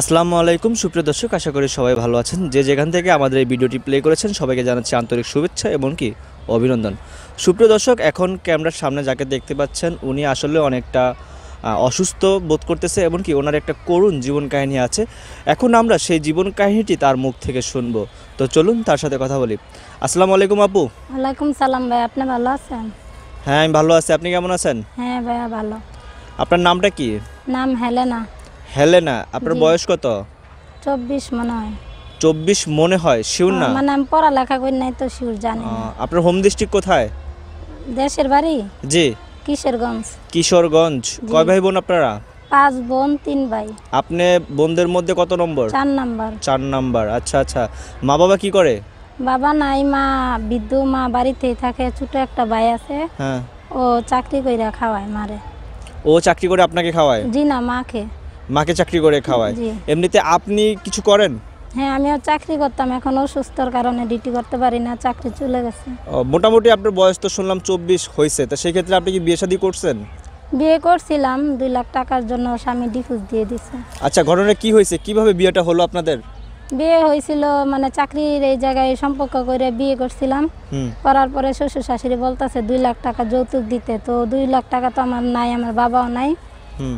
আসসালামু আলাইকুম সুপ্রিয় দর্শক আশা করি সবাই ভালো আছেন যে যেখান থেকে আমাদের এই ভিডিওটি প্লে করেছেন সবাইকে জানাচ্ছি আন্তরিক শুভেচ্ছা এবং কি অভিনন্দন সুপ্রিয় দর্শক এখন ক্যামেরার সামনে যাকে দেখতে পাচ্ছেন উনি আসলে অনেকটা অসুস্থ বোধ করতেছে এবং কি ওনার একটা করুণ জীবন কাহিনী আছে এখন আমরা সেই জীবন কাহিনীটি তার মুখ থেকে শুনব তো চলুন তার সাথে কথা বলি আসসালামু আলাইকুম আপু ওয়ালাইকুম সালাম ভাই আপনি ভালো আছেন হ্যাঁ আমি ভালো আছি আপনি কেমন আছেন হ্যাঁ ভাই ভালো আপনার নামটা কি নাম হেলেনা হেলেনা আপনার বয়স কত চব্বিশ মনে হয় চব্বিশ মনে হয় শিউর হ্যাঁ, না মানে আমি পড়ালেখা করি নাই তো শিউর জানি আপনার হোম ডিস্ট্রিক্ট কোথায় দেশের বাড়ি জি কিশোরগঞ্জ কিশোরগঞ্জ কয় ভাই বোন আপনারা পাঁচ বোন তিন ভাই আপনি বোনদের মধ্যে কত নম্বর চার নাম্বার চার নাম্বার আচ্ছা আচ্ছা মা বাবা কি করে বাবা নাই মা বৃদ্ধ মা বাড়িতেই থাকে ছোট একটা ভাই আছে হ্যাঁ ও চাকরি কইরা খাওয়ায় মারে ও চাকরি করে আপনাকে খাওয়ায় জি না মাকে মাকে চাকরি করে খাওয়ায় এমনিতে আপনি কিছু করেন হ্যাঁ আমিও চাকরি করতাম এখন অসুস্থর কারণে ডিউটি করতে পারি না চাকরি চলে গেছে মোটামুটি আপনার বয়স তো শুনলাম চব্বিশ হয়েছে তা সেই ক্ষেত্রে আপনি কি বিয়ে শাদী করছেন বিয়ে করছিলাম দুই লাখ টাকার জন্য স্বামী ডিফুজ দিয়ে দিছে আচ্ছা ঘটনা কি হয়েছে কিভাবে বিয়েটা হলো আপনাদের বিয়ে হয়েছিল মানে চাকরির এই জায়গায় সম্পর্ক করে বিয়ে করছিলাম করার পরে শ্বশুর শাশুড়ি বলতেছে দুই লাখ টাকা যৌতুক দিতে তো দুই লাখ টাকা তো আমার নাই আমার বাবাও নাই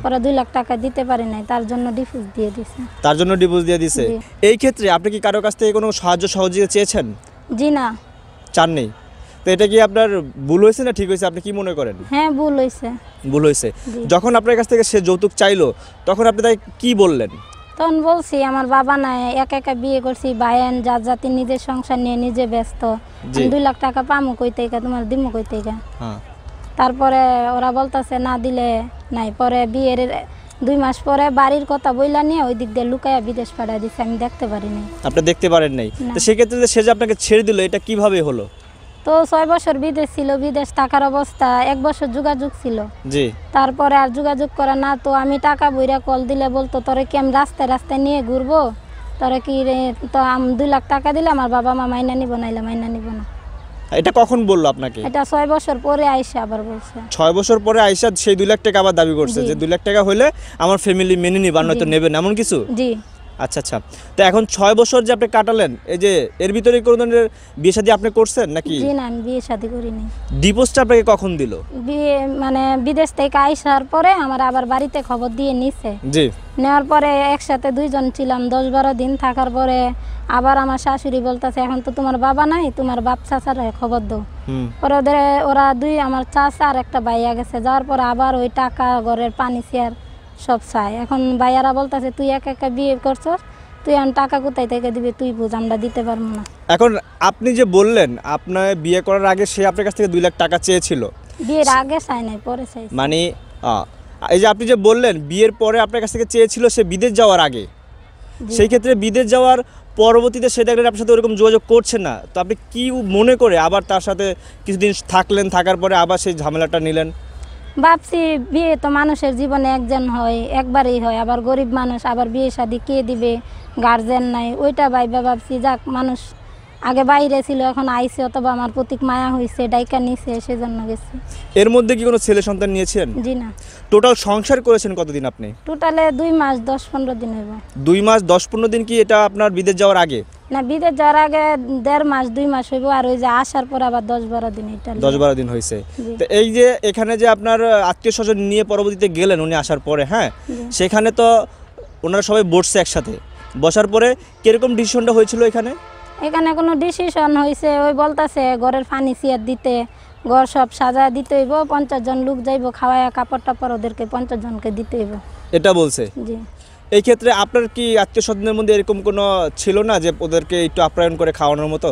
ওরা দুই লাখ টাকা দিতে পারে নাই তার জন্য ডিফিউজ দিয়ে দিছে তার জন্য ডিফিউজ দিয়ে দিছে এই ক্ষেত্রে আপনি কি কারো কাছ থেকে কোনো সাহায্য সহযোগিতা চেয়েছেন জি না চান নেই তো এটা কি আপনার ভুল হয়েছে না ঠিক হয়েছে আপনি কি মনে করেন হ্যাঁ ভুল হয়েছে ভুল হয়েছে যখন আপনার কাছ থেকে সে যৌতুক চাইলো তখন আপনি তাই কি বললেন তখন বলছি আমার বাবা না একা একা বিয়ে করছি বায়ান যার জাতি নিজের সংসার নিয়ে নিজে ব্যস্ত দুই লাখ টাকা পামো কইতে তোমার দিমো কইতে হ্যাঁ তারপরে ওরা বলতেছে না দিলে নাই পরে বিয়ের দুই মাস পরে বাড়ির কথা বইলা নিয়ে ওই দিক দিয়ে লুকাইয়া বিদেশ পাঠায় দিচ্ছে আমি দেখতে পারিনি আপনি দেখতে পারেন নাই তো সেক্ষেত্রে সে যে আপনাকে ছেড়ে দিল এটা কিভাবে হলো তো ছয় বছর বিদেশ ছিল বিদেশ থাকার অবস্থা এক বছর যোগাযোগ ছিল জি তারপরে আর যোগাযোগ করা না তো আমি টাকা বইরা কল দিলে বলতো তোরে কি আমি রাস্তায় রাস্তায় নিয়ে ঘুরবো তোরে কি তো আমি দুই লাখ টাকা দিলে আমার বাবা মা মাইনা নিব নাইলে মাইনা নিব না এটা কখন বললো আপনাকে এটা ছয় বছর পরে আইসা আবার বলছে ছয় বছর পরে আইসা সেই দুই লাখ টাকা আবার দাবি করছে যে দুই লাখ টাকা হলে আমার ফ্যামিলি মেনে আর নয়তো নেবে না এমন কিছু জি আচ্ছা আচ্ছা তো এখন ছয় বছর যে আপনি কাটালেন এই যে এর ভিতরে কোনো ধরনের বিয়ে শাদী আপনি করছেন নাকি জি না আমি বিয়ে শাদী করিনি ডিভোর্সটা আপনাকে কখন দিল বিয়ে মানে বিদেশ থেকে আসার পরে আমার আবার বাড়িতে খবর দিয়ে নিছে জি নেওয়ার পরে একসাথে দুইজন ছিলাম দশ বারো দিন থাকার পরে আবার আমার শাশুড়ি বলতেছে এখন তো তোমার বাবা নাই তোমার বাপ চাচার খবর দো পরে ওদের ওরা দুই আমার চাচা আর একটা ভাইয়া গেছে যাওয়ার পরে আবার ওই টাকা ঘরের পানি শেয়ার সব চায় এখন ভাইয়ারা বলতেছে তুই একা একা বিয়ে করছস তুই এখন টাকা কোথায় থেকে দিবে তুই বুঝ আমরা দিতে পারবো না এখন আপনি যে বললেন আপনার বিয়ে করার আগে সে আপনার কাছ থেকে দুই লাখ টাকা চেয়েছিল বিয়ের আগে চাই নাই পরে চাই মানে এই যে আপনি যে বললেন বিয়ের পরে আপনার কাছ থেকে চেয়েছিল সে বিদেশ যাওয়ার আগে সেই ক্ষেত্রে বিদেশ যাওয়ার পরবর্তীতে সে দেখলেন আপনার সাথে ওরকম যোগাযোগ করছে না তো আপনি কি মনে করে আবার তার সাথে কিছুদিন থাকলেন থাকার পরে আবার সেই ঝামেলাটা নিলেন ভাবছি বিয়ে তো মানুষের জীবনে একজন হয় একবারই হয় আবার গরিব মানুষ আবার বিয়ে শাদি কে দিবে গার্জেন নাই ওইটা ভাইবা ভাবছি যাক মানুষ আগে বাইরে ছিল এখন আইসে অথবা আমার প্রতীক মায়া হয়েছে ডাইকা নিছে জন্য গেছি এর মধ্যে কি কোনো ছেলে সন্তান নিয়েছেন জি না টোটাল সংসার করেছেন কতদিন আপনি টোটালে দুই মাস দশ পনেরো দিন হইব দুই মাস দশ পনেরো দিন কি এটা আপনার বিদেশ যাওয়ার আগে না বিদেশ যাওয়ার আগে দেড় মাস দুই মাস হইব আর ওই যে আসার পর আবার দশ বারো দিন এটা দশ বারো দিন হয়েছে তো এই যে এখানে যে আপনার আত্মীয় স্বজন নিয়ে পরবর্তীতে গেলেন উনি আসার পরে হ্যাঁ সেখানে তো ওনারা সবাই বসছে একসাথে বসার পরে কিরকম ডিসিশনটা হয়েছিল এখানে এখানে কোনো ডিসিশন হয়েছে ওই বলতাছে ঘরের ফার্নিচার দিতে ঘর সব সাজা দিতে হইব পঞ্চাশ জন লোক যাইব খাওয়ায় কাপড় টাপড় ওদেরকে পঞ্চাশ জনকে দিতে হইব এটা বলছে জি এই ক্ষেত্রে আপনার কি আত্মীয় স্বজনের মধ্যে এরকম কোনো ছিল না যে ওদেরকে একটু আপ্যায়ন করে খাওয়ানোর মতো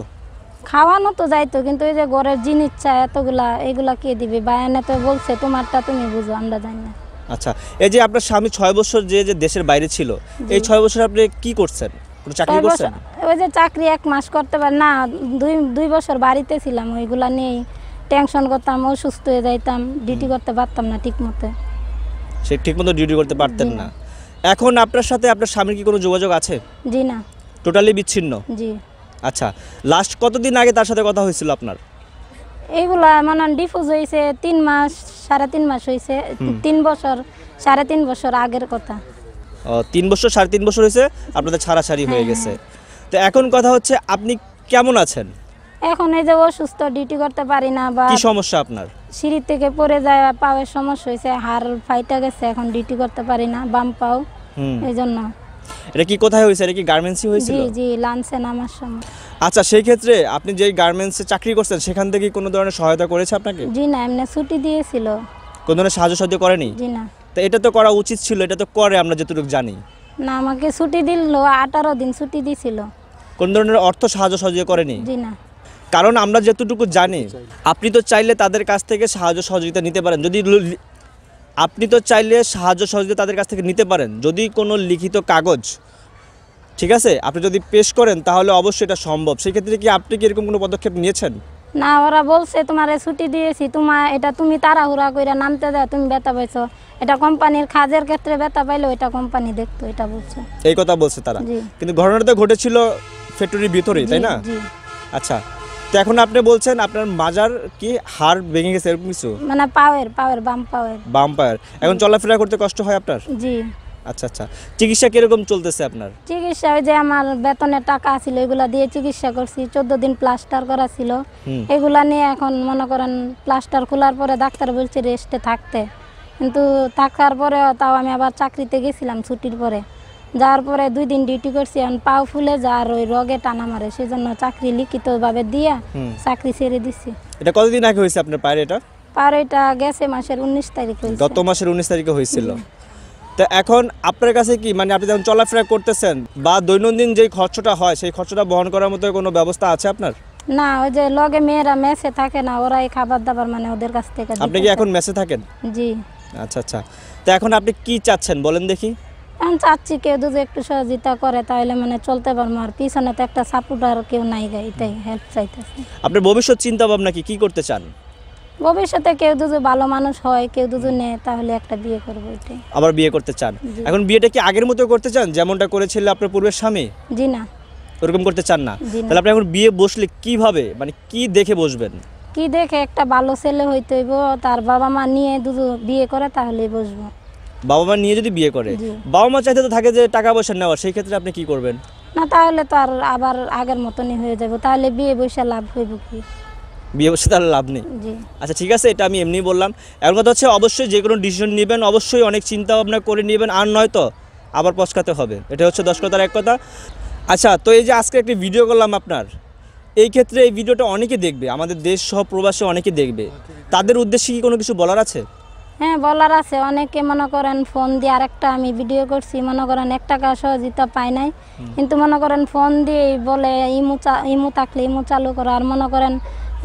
খাওয়ানো তো যাইতো কিন্তু এই যে ঘরের জিনিস চায় এতগুলা এগুলা কে দিবে বায়ানে তো বলছে তোমারটা তুমি বুঝো আমরা জানি না আচ্ছা এই যে আপনার স্বামী ছয় বছর যে যে দেশের বাইরে ছিল এই ছয় বছর আপনি কি করছেন ওই যে চাকরি এক মাস করতে পার না দুই দুই বছর বাড়িতে ছিলাম ওইগুলা টেনশন করতাম অসুস্থ হয়ে যাইতাম ডিউটি করতে পারতাম না ঠিক মতো সে ঠিক মতো ডিউটি করতে পারতেন না এখন আপনার সাথে আপনার স্বামীর কি কোনো যোগাযোগ আছে জি না টোটালি বিচ্ছিন্ন জি আচ্ছা লাস্ট কতদিন আগে তার সাথে কথা হয়েছিল আপনার এইগুলা মানে ডিফুজ হয়েছে তিন মাস সাড়ে তিন মাস হয়েছে তিন বছর সাড়ে তিন বছর আগের কথা তিন বছর সাড়ে তিন বছর হয়েছে আপনাদের ছাড়াছাড়ি হয়ে হ্যাঁ, গেছে হ্যাঁ। তো এখন কথা হচ্ছে আপনি কেমন আছেন এখন এই যে অসুস্থ ডিউটি করতে পারি না বা কি সমস্যা আপনার সিঁড়ি থেকে পড়ে যায় পাওয়ের সমস্যা হয়েছে হাড় ফাইটা গেছে এখন ডিউটি করতে পারি না বাম পাও এই জন্য এটা কি কোথায় হয়েছে এটা কি গার্মেন্টসই হয়েছিল জি জি লাঞ্চে নামার সময় আচ্ছা সেই ক্ষেত্রে আপনি যে গার্মেন্টসে চাকরি করছেন সেখান থেকে কোনো ধরনের সহায়তা করেছে আপনাকে জি না এমনি ছুটি দিয়েছিল কোনো ধরনের সাহায্য সাহায্য করেনি জি না তো এটা তো করা উচিত ছিল এটা তো করে আমরা যতটুকু জানি না আমাকে ছুটি দিল আঠারো দিন ছুটি দিছিল কোন ধরনের অর্থ সাহায্য সহযোগিতা করেনি জি না কারণ আমরা যতটুকু জানি আপনি তো চাইলে তাদের কাছ থেকে সাহায্য সহযোগিতা নিতে পারেন যদি আপনি তো চাইলে সাহায্য সহযোগিতা তাদের কাছ থেকে নিতে পারেন যদি কোনো লিখিত কাগজ ঠিক আছে আপনি যদি পেশ করেন তাহলে অবশ্যই এটা সম্ভব সেক্ষেত্রে কি আপনি কি এরকম কোনো পদক্ষেপ নিয়েছেন না ওরা বলছে তোমারে ছুটি দিয়েছি তোমার এটা তুমি তাড়াহুড়া করে নামতে দেয় তুমি বেতা পাইছো এটা কোম্পানির কাজের ক্ষেত্রে বেতা পাইলো এটা কোম্পানি দেখতো এটা বলছে এই কথা বলছে তারা কিন্তু ঘটনাটা তো ঘটেছিল ফ্যাক্টরির ভিতরেই তাই না আচ্ছা তো এখন আপনি বলছেন আপনার মাজার কি হাড় ভেঙে গেছে এরকম কিছু মানে পাওয়ের পাওয়ের বাম পাওয়ের বাম পাওয়ার এখন চলাফেরা করতে কষ্ট হয় আপনার জি আচ্ছা আচ্ছা চিকিৎসা কিরকম চলতেছে আপনার চিকিৎসা ওই যে আমার বেতনের টাকা ছিল এগুলা দিয়ে চিকিৎসা করছি চোদ্দ দিন প্লাস্টার করা ছিল এগুলা নিয়ে এখন মনে করেন প্লাস্টার খোলার পরে ডাক্তার বলছে রেস্টে থাকতে কিন্তু থাকার পরে তাও আমি আবার চাকরিতে গেছিলাম ছুটির পরে যাওয়ার পরে দুই দিন ডিউটি করছি এখন পাও ফুলে যার ওই রোগে টানা মারে সেজন্য চাকরি লিখিতভাবে দিয়া চাকরি ছেড়ে দিছি এটা কতদিন আগে হয়েছে আপনার পায়ের এটা পায়ের এটা গেছে মাসের উনিশ তারিখ গত মাসের উনিশ তারিখে হয়েছিল তো এখন আপনার কাছে কি মানে আপনি যখন চলাফেরা করতেছেন বা দৈনন্দিন যে খরচটা হয় সেই খরচটা বহন করার মতো কোনো ব্যবস্থা আছে আপনার না ওই যে লগে মেয়েরা মেসে থাকে না ওরাই খাবার দাবার মানে ওদের কাছ থেকে আপনি কি এখন মেসে থাকেন জি আচ্ছা আচ্ছা তো এখন আপনি কি চাচ্ছেন বলেন দেখি এখন চাচ্ছি কেউ যদি একটু সহযোগিতা করে তাহলে মানে চলতে পারবো আর পিছনে তো একটা সাপোর্ট আর কেউ নাই গা এটাই হেল্প চাইতেছে আপনার ভবিষ্যৎ চিন্তা ভাবনা কি কি করতে চান ভবিষ্যতে কেউ দুজন ভালো মানুষ হয় কেউ দুজন নেয় তাহলে একটা বিয়ে করবো আবার বিয়ে করতে চান এখন বিয়েটা কি আগের মতো করতে চান যেমনটা করেছিল আপনার পূর্বের স্বামী জি না ওরকম করতে চান না তাহলে আপনি এখন বিয়ে বসলে কিভাবে মানে কি দেখে বসবেন কি দেখে একটা ভালো ছেলে হইতে হইব তার বাবা মা নিয়ে দুজন বিয়ে করে তাহলে বসবো বাবা মা নিয়ে যদি বিয়ে করে বাবা মা চাইতে তো থাকে যে টাকা পয়সা নেওয়া সেই ক্ষেত্রে আপনি কি করবেন না তাহলে তো আর আবার আগের মতনই হয়ে যাব তাহলে বিয়ে বসে লাভ হইব কি বিয়ে বসে তার লাভ নেই আচ্ছা ঠিক আছে এটা আমি এমনি বললাম এমন কথা হচ্ছে অবশ্যই যে কোনো ডিসিশন নেবেন অবশ্যই অনেক চিন্তা ভাবনা করে নেবেন আর নয়তো আবার পস্কাতে হবে এটা হচ্ছে দশ কথার এক কথা আচ্ছা তো এই যে আজকে একটি ভিডিও করলাম আপনার এই ক্ষেত্রে এই ভিডিওটা অনেকে দেখবে আমাদের দেশ সহ প্রবাসে অনেকে দেখবে তাদের উদ্দেশ্যে কি কোনো কিছু বলার আছে হ্যাঁ বলার আছে অনেকে মনে করেন ফোন দিয়ে আরেকটা আমি ভিডিও করছি মনে করেন এক টাকা সহযোগিতা পাই নাই কিন্তু মনে করেন ফোন দিয়ে বলে ইমু চা ইমু থাকলে ইমু চালু করো আর মনে করেন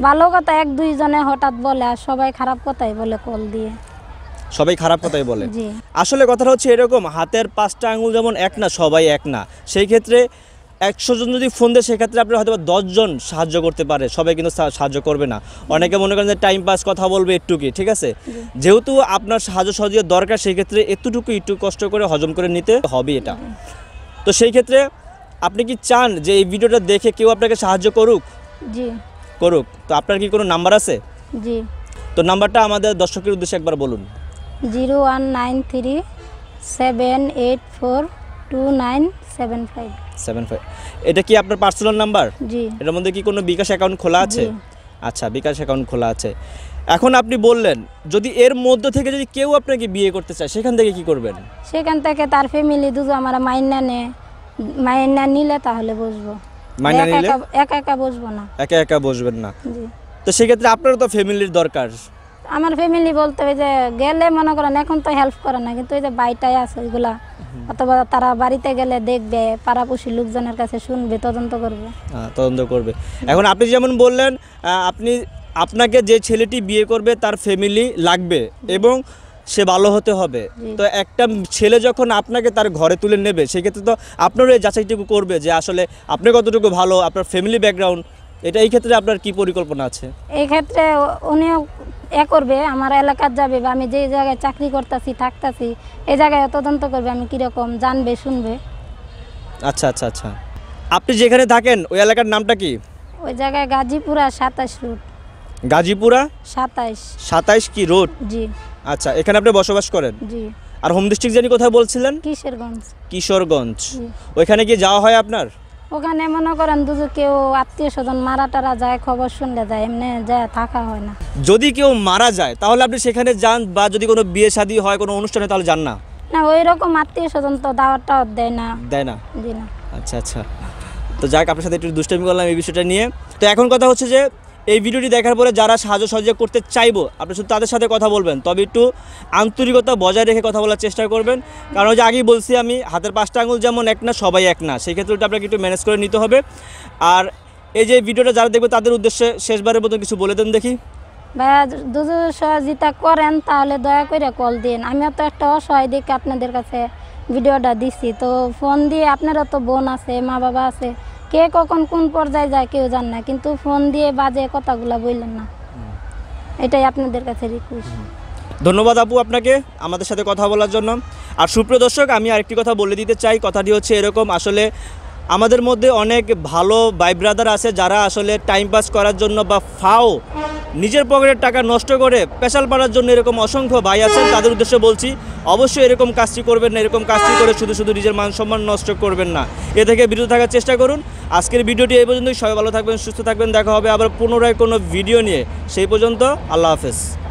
ভালো কথা এক জনে হঠাৎ বলে আর সবাই খারাপ কথাই বলে কল দিয়ে সবাই খারাপ কথাই বলে আসলে কথাটা হচ্ছে এরকম হাতের পাঁচটা আঙুল যেমন এক না সবাই এক না সেই ক্ষেত্রে একশো জন যদি ফোন দেয় সেক্ষেত্রে আপনার হয়তো দশজন সাহায্য করতে পারে সবাই কিন্তু সাহায্য করবে না অনেকে মনে করেন যে টাইম পাস কথা বলবে একটুকি ঠিক আছে যেহেতু আপনার সাহায্য সহযোগিতা দরকার সেই ক্ষেত্রে এতটুকু একটু কষ্ট করে হজম করে নিতে হবে এটা তো সেই ক্ষেত্রে আপনি কি চান যে এই ভিডিওটা দেখে কেউ আপনাকে সাহায্য করুক জি করুক তো আপনার কি কোনো নাম্বার আছে জি তো নাম্বারটা আমাদের দর্শকের উদ্দেশ্যে একবার বলুন zero one nine three seven eight four two nine seven five seven five এটা কি আপনার পার্সোনাল নাম্বার জি এটার মধ্যে কি কোনো বিকাশ অ্যাকাউন্ট খোলা আছে আচ্ছা বিকাশ অ্যাকাউন্ট খোলা আছে এখন আপনি বললেন যদি এর মধ্য থেকে যদি কেউ আপনাকে বিয়ে করতে চায় সেখান থেকে কি করবেন সেখান থেকে তার ফ্যামিলি দুজো আমার মাইনা নে মাইনা নিলে তাহলে বুঝবো মাইনা নিলে একা একা বসবো না একা একা বসবেন না তো সেক্ষেত্রে তো ফ্যামিলির দরকার আমার ফ্যামিলি বলতে যে গেলে মনে করেন এখন তো হেল্প করে না কিন্তু যে আছে ওইগুলা অথবা তারা বাড়িতে গেলে দেখবে পাড়াপুশি লোকজনের কাছে শুনবে তদন্ত করবে তদন্ত করবে এখন আপনি যেমন বললেন আপনি আপনাকে যে ছেলেটি বিয়ে করবে তার ফ্যামিলি লাগবে এবং সে ভালো হতে হবে তো একটা ছেলে যখন আপনাকে তার ঘরে তুলে নেবে সেক্ষেত্রে তো আপনারও এই যাচাইটুকু করবে যে আসলে আপনি কতটুকু ভালো আপনার ফ্যামিলি ব্যাকগ্রাউন্ড এটা এই ক্ষেত্রে আপনার কি পরিকল্পনা আছে এই ক্ষেত্রে উনিও এ করবে আমার এলাকার যাবে বা আমি যে জায়গায় চাকরি করতেছি থাকতেছি এই জায়গায় তদন্ত করবে আমি কীরকম জানবে শুনবে আচ্ছা আচ্ছা আচ্ছা আপনি যেখানে থাকেন ওই এলাকার নামটা কি ওই জায়গায় গাজীপুরা সাতাশ রুট গাজীপুরা সাতাশ সাতাইশ কি রোড জি আচ্ছা এখানে আপনি বসবাস করেন আর হোম ডিস্ট্রিক্ট জানি কোথায় বলছিলেন কিশোরগঞ্জ কিশোরগঞ্জ ওইখানে কি যাওয়া হয় আপনার ওখানে মনে করেন দুজো কেউ আত্মীয় স্বজন মারা টারা যায় খবর শুনলে যায় এমনি যায় থাকা হয় না যদি কেউ মারা যায় তাহলে আপনি সেখানে যান বা যদি কোনো বিয়ে শাদী হয় কোনো অনুষ্ঠানে তাহলে যান না না ওই রকম আত্মীয় স্বজন তো দাওয়াত দেয় না দেয় না জি না আচ্ছা আচ্ছা তো যাক আপনার সাথে একটু দুষ্টামি করলাম এই বিষয়টা নিয়ে তো এখন কথা হচ্ছে যে এই ভিডিওটি দেখার পরে যারা সাহায্য সহযোগ করতে চাইবো আপনি শুধু তাদের সাথে কথা বলবেন তবে একটু আন্তরিকতা বজায় রেখে কথা বলার চেষ্টা করবেন কারণ যে আগেই বলছি আমি হাতের পাঁচটা আঙুল যেমন এক না সবাই এক না সেক্ষেত্রে ক্ষেত্রে আপনাকে একটু ম্যানেজ করে নিতে হবে আর এই যে ভিডিওটা যারা দেখবে তাদের উদ্দেশ্যে শেষবারের মতন কিছু বলে দেন দেখি ভাইয়া যদি সহযোগিতা করেন তাহলে দয়া করে কল দিন আমিও তো একটা অসহায় দিকে আপনাদের কাছে ভিডিওটা দিছি তো ফোন দিয়ে আপনারা তো বোন আছে মা বাবা আছে কে কখন কোন পর্যায়ে যায় কেউ জান না কিন্তু ফোন দিয়ে বাজে কথাগুলা বললেন না এটাই আপনাদের কাছে রিকোয়েস্ট ধন্যবাদ আপু আপনাকে আমাদের সাথে কথা বলার জন্য আর সুপ্রিয় দর্শক আমি আরেকটি কথা বলে দিতে চাই কথাটি হচ্ছে এরকম আসলে আমাদের মধ্যে অনেক ভালো বাই ব্রাদার আছে যারা আসলে টাইম পাস করার জন্য বা ফাও নিজের পকেটের টাকা নষ্ট করে পেশাল পাড়ার জন্য এরকম অসংখ্য ভাই আছেন তাদের উদ্দেশ্যে বলছি অবশ্যই এরকম কাজটি করবেন না এরকম কাজটি করে শুধু শুধু নিজের মান সম্মান নষ্ট করবেন না এ থেকে বিরত থাকার চেষ্টা করুন আজকের ভিডিওটি এই পর্যন্তই সবাই ভালো থাকবেন সুস্থ থাকবেন দেখা হবে আবার পুনরায় কোনো ভিডিও নিয়ে সেই পর্যন্ত আল্লাহ হাফেজ